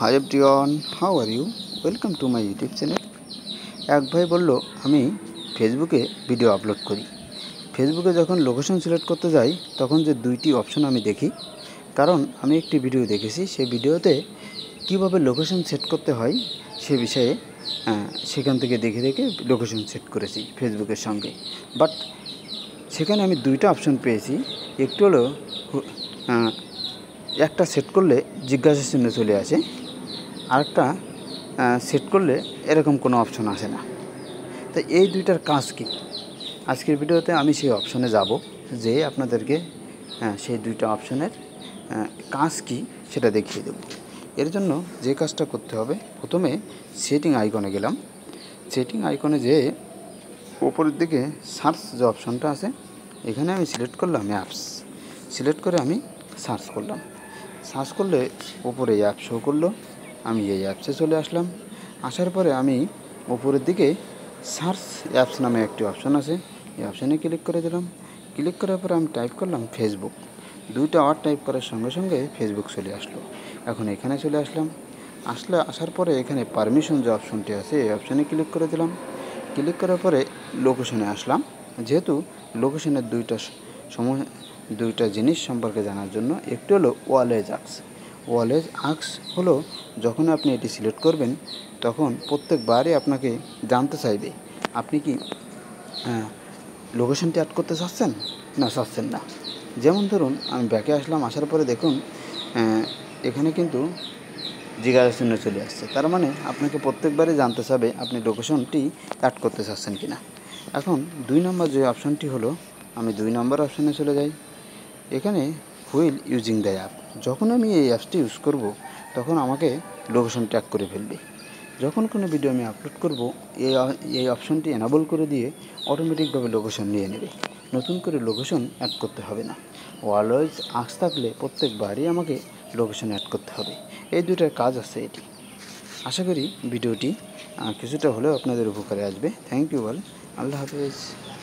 high everyone how are you welcome to my YouTube channel এক ভাই বলল আমি ফেসবুকে ভিডিও আপলোড করি ফেসবুকে যখন লোকেশন সিলেক্ট করতে যাই তখন যে দুইটি অপশন আমি দেখি কারণ আমি একটি ভিডিও দেখেছি সেই ভিডিওতে কিভাবে লোকেশন সেট করতে হয় সে বিষয়ে সেখান থেকে দেখে দেখে লোকেশন সেট করেছি ফেসবুকের সঙ্গে বাট সেখানে আমি দুইটা অপশন পেয়েছি একটু হলো একটা সেট করলে জিজ্ঞাসা চিহ্ন চলে আসে আরেকটা সেট করলে এরকম কোনো অপশন আসে না তো এই দুইটার কাজ কি আজকের ভিডিওতে আমি সেই অপশনে যাব যে আপনাদেরকে সেই দুইটা অপশনের কাজ কি সেটা দেখিয়ে দেব এর জন্য যে কাজটা করতে হবে প্রথমে সেটিং আইকনে গেলাম সেটিং আইকনে যে ওপরের দিকে সার্চ যে অপশনটা আছে এখানে আমি সিলেক্ট করলাম অ্যাপস সিলেক্ট করে আমি সার্চ করলাম সার্চ করলে ওপরে অ্যাপ শো করলো আমি এই অ্যাপসে চলে আসলাম আসার পরে আমি উপরের দিকে সার্চ অ্যাপস নামে একটি অপশান আছে এই অপশানে ক্লিক করে দিলাম ক্লিক করার পরে আমি টাইপ করলাম ফেসবুক দুইটা আর টাইপ করার সঙ্গে সঙ্গে ফেসবুক চলে আসলো এখন এখানে চলে আসলাম আসলে আসার পরে এখানে পারমিশন যে অপশনটি আছে এই অপশানে ক্লিক করে দিলাম ক্লিক করার পরে লোকেশনে আসলাম যেহেতু লোকেশনের দুইটা সময় দুইটা জিনিস সম্পর্কে জানার জন্য একটি হলো ওয়ালে অ্যাপস ওয়ালেজ আক্স হলো যখন আপনি এটি সিলেক্ট করবেন তখন প্রত্যেকবারই আপনাকে জানতে চাইবে আপনি কি হ্যাঁ, লোকেশনটি অ্যাড করতে চাচ্ছেন না চাচ্ছেন না যেমন ধরুন আমি ব্যাকে আসলাম আসার পরে দেখুন এখানে কিন্তু জিজ্ঞাসা শূন্য চলে আসছে তার মানে আপনাকে প্রত্যেকবারে জানতে চাবে আপনি লোকেশনটি অ্যাড করতে চাচ্ছেন কি না এখন দুই নম্বর যে অপশানটি হলো আমি দুই নম্বর অপশানে চলে যাই এখানে হুইল ইউজিং দ্য অ্যাপ যখন আমি এই অ্যাপসটি ইউজ করব তখন আমাকে লোকেশন ট্র্যাক করে ফেলবে যখন কোনো ভিডিও আমি আপলোড করব এই এই অপশনটি এনাবল করে দিয়ে অটোমেটিকভাবে লোকেশন নিয়ে নেবে নতুন করে লোকেশন অ্যাড করতে হবে না ওয়ালওয়েজ আঁকস থাকলে প্রত্যেকবারই আমাকে লোকেশন অ্যাড করতে হবে এই দুটার কাজ আছে এটি আশা করি ভিডিওটি কিছুটা হলেও আপনাদের উপকারে আসবে থ্যাংক ইউ অল আল্লাহ হাফিজ